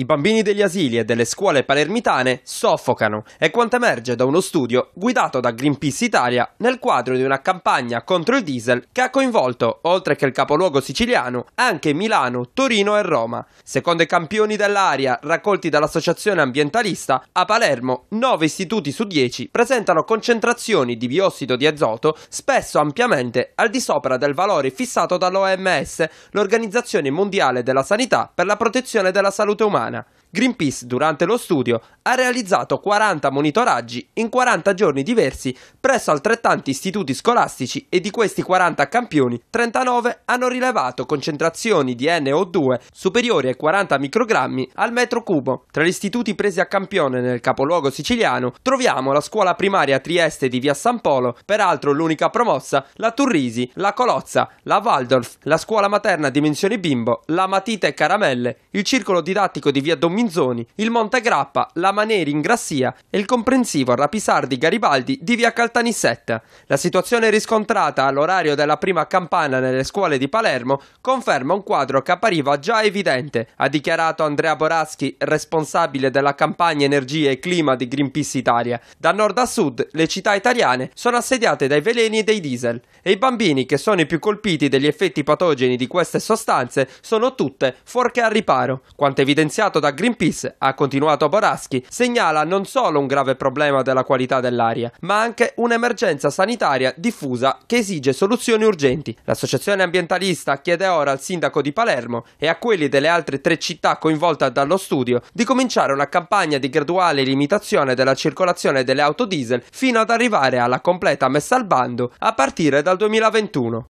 I bambini degli asili e delle scuole palermitane soffocano, è quanto emerge da uno studio guidato da Greenpeace Italia nel quadro di una campagna contro il diesel che ha coinvolto, oltre che il capoluogo siciliano, anche Milano, Torino e Roma. Secondo i campioni dell'aria raccolti dall'associazione ambientalista, a Palermo 9 istituti su 10 presentano concentrazioni di biossido di azoto spesso ampiamente al di sopra del valore fissato dall'OMS, l'Organizzazione Mondiale della Sanità per la protezione della salute umana. معنا Greenpeace, durante lo studio, ha realizzato 40 monitoraggi in 40 giorni diversi presso altrettanti istituti scolastici e di questi 40 campioni, 39 hanno rilevato concentrazioni di NO2 superiori ai 40 microgrammi al metro cubo. Tra gli istituti presi a campione nel capoluogo siciliano troviamo la scuola primaria Trieste di via San Polo, peraltro l'unica promossa, la Turrisi, la Colozza, la Waldorf, la scuola materna Dimensioni Bimbo, la Matita e Caramelle, il circolo didattico di via Domenico Minzoni, il Monte Grappa, la Maneri in Grassia e il comprensivo Rapisardi Garibaldi di via Caltanissetta. La situazione riscontrata all'orario della prima campana nelle scuole di Palermo conferma un quadro che appariva già evidente, ha dichiarato Andrea Boraschi, responsabile della campagna Energia e Clima di Greenpeace Italia. Da nord a sud le città italiane sono assediate dai veleni e dei diesel e i bambini che sono i più colpiti degli effetti patogeni di queste sostanze sono tutte fuorché al riparo, quanto evidenziato da Greenpeace Greenpeace, ha continuato Boraschi, segnala non solo un grave problema della qualità dell'aria, ma anche un'emergenza sanitaria diffusa che esige soluzioni urgenti. L'associazione ambientalista chiede ora al sindaco di Palermo e a quelli delle altre tre città coinvolte dallo studio di cominciare una campagna di graduale limitazione della circolazione delle auto diesel fino ad arrivare alla completa messa al bando a partire dal 2021.